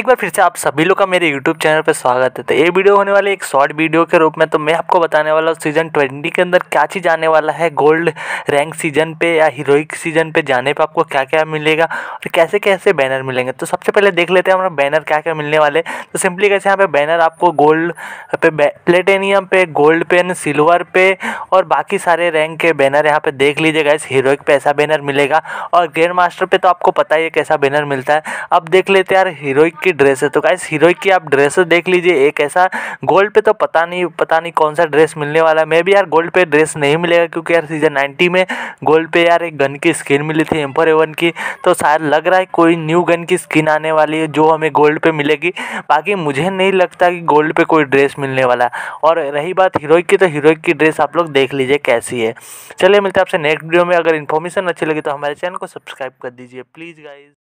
एक बार फिर से आप सभी लोग का मेरे YouTube चैनल पर स्वागत है तो ये वीडियो होने वाले एक शॉर्ट वीडियो के रूप में तो मैं आपको बताने वाला हूँ सीजन 20 के अंदर क्या चीज़ आने वाला है गोल्ड रैंक सीजन पे या हीरोइक सीजन पे जाने पे आपको क्या क्या मिलेगा और कैसे कैसे बैनर मिलेंगे तो सबसे पहले देख लेते हैं हमारा बैनर क्या क्या मिलने वाले तो सिंपली कैसे यहाँ पे बैनर आपको गोल्ड पे प्लेटेनियम पे गोल्ड पे सिल्वर पे और बाकी सारे रैंक के बैनर यहाँ पे देख लीजिएगा इस हीरोइक पे ऐसा बैनर मिलेगा और ग्रैंड मास्टर पर तो आपको पता ही है कैसा बैनर मिलता है अब देख लेते हैं यार हीरोइक की ड्रेस है तो गाइस हीरोइक की आप ड्रेस देख लीजिए एक ऐसा गोल्ड पे तो पता नहीं पता नहीं कौन सा ड्रेस मिलने वाला है मैं भी यार गोल्ड पे ड्रेस नहीं मिलेगा क्योंकि यार सीजन नाइन्टी में गोल्ड पे यार एक गन की स्किन मिली थी एम्पर एवन की तो शायद लग रहा है कोई न्यू गन की स्किन आने वाली है जो हमें गोल्ड पे मिलेगी बाकी मुझे नहीं लगता कि गोल्ड पे कोई ड्रेस मिलने वाला और रही बात हीरोइक की तो हीरोइक की ड्रेस आप लोग देख लीजिए कैसी है चलिए मिलते हैं आपसे नेक्स्ट वीडियो में अगर इन्फॉर्मेशन अच्छी लगी तो हमारे चैनल को सब्सक्राइब कर दीजिए प्लीज़ गाइज